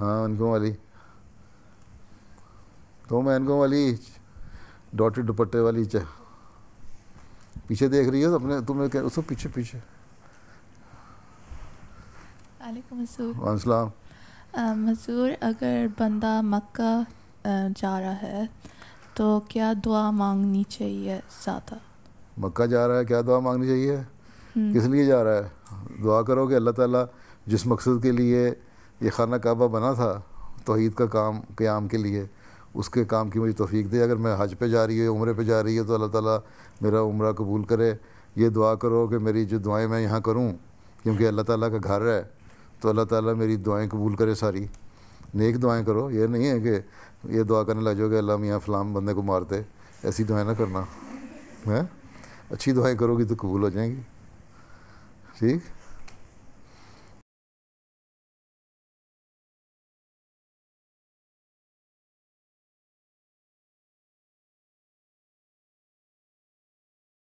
हाँ अनगो वाली तो मैं अनगो वाली डॉटेड दुपट्टे वाली पीछे देख रही हो अपने तुम्हें कह उसको पीछे पीछे हाँ, मजूर अगर बंदा मक्का जा रहा है तो क्या दुआ मांगनी चाहिए ज़्यादा मक्का जा रहा है क्या दुआ मांगनी चाहिए हम्म। किस लिए जा रहा है दुआ करो कि अल्लाह ताला जिस मकसद के लिए ये खाना काबा बना था तोहद का काम क़्याम के लिए उसके काम की मुझे तोफ़ी दे अगर मैं हज पे जा रही है उम्र पे जा रही है तो अल्लाह ताला मेरा उम्र कबूल करे ये दुआ करो कि मेरी जो दुआएं मैं यहाँ करूँ क्योंकि अल्लाह ताला का घर है तो अल्लाह ताला मेरी दुआएं कबूल करे सारी नेक दुआएं करो ये नहीं है कि ये दुआ करने लग जाओगे अल्लाह मियाँ फ़लाम बंदे को मार दे ऐसी दुआएँ ना करना है अच्छी दुआएँ करोगी तो कबूल हो जाएंगी ठीक